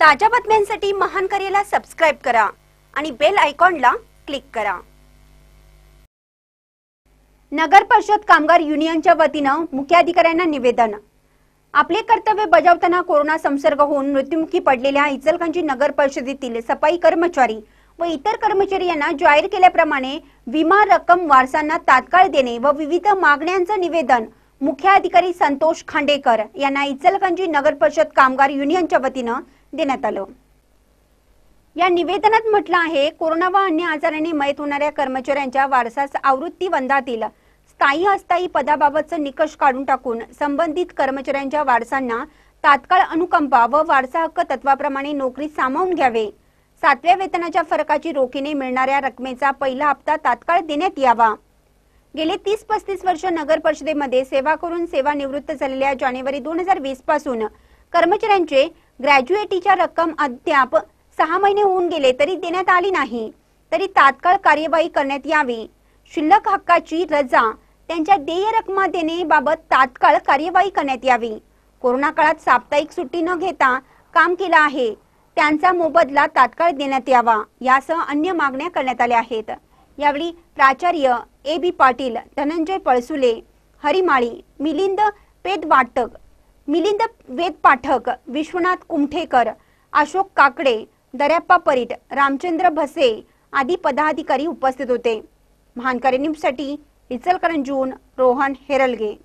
ताज्या बातम्यांसाठी महान करेला सबस्क्राईब करा आणि बेल आयकॉनला क्लिक करा नगर परिषद कामगार युनियनच्या वतीनं मुख्याधिकाऱ्यांना निवेदन आपले कर्तव्य बजावताना कोरोना संसर्ग होऊन मृत्युमुखी पडलेल्या इचलकंजी नगर परिषदेतील सफाई कर्मचारी व इतर कर्मचारी यांना जाहीर केल्याप्रमाणे विमा रक्कम वारसांना तात्काळ देणे व विविध मागण्यांचं निवेदन मुख्याधिकारी संतोष खांडेकर यांना इचलकंजी नगर परिषद कामगार युनियनच्या वतीनं देण्यात आलं या निवेदनात म्हटलं आहे कोरोना व अन्य आजाराने मयत होणाऱ्या कर्मचाऱ्यांच्या वारसास बंधातील स्थायी अस्थायी पदाबाबतच निकष काढून टाकून संबंधित कर्मचाऱ्यांच्या वारसांना तात्काळ अनुकंपा व वारसा हक्क तत्वाप्रमाणे नोकरी सामावून घ्यावे सातव्या वेतनाच्या फरकाची रोखीने मिळणाऱ्या रकमेचा पहिला हप्ता तात्काळ देण्यात यावा गेले तीस पस्तीस वर्ष नगर परिषदेमध्ये सेवा करून सेवानिवृत्त झालेल्या जानेवारी दोन हजार वीस पासून कर्मचाऱ्यांचे ग्रॅज्युएटीच्या रक्कम अद्याप सहा महिने होऊन गेले तरी देण्यात आली नाही तरी तात्काळ कार्यवाही करण्यात यावी शिल्लक हक्काची रजा त्यांच्या देय देणे देण्याबाबत तात्काळ कार्यवाही करण्यात यावी कोरोना काळात साप्ताहिक सुट्टी न घेता काम केला आहे त्यांचा मोबदला तात्काळ देण्यात यावा यासह अन्य मागण्या करण्यात आल्या आहेत यावेळी प्राचार्य ए बी पाटील धनंजय पळसुले हरिमाळी मिलिंद वाटक मिलिंद वेद पाठक विश्वनाथ कुमठेकर अशोक काकडे दर्याप्पा परीट रामचंद्र भसे आदी पदाधिकारी उपस्थित होते महानकरी न्यूजसाठी इचलकरंजून रोहन हेरलगे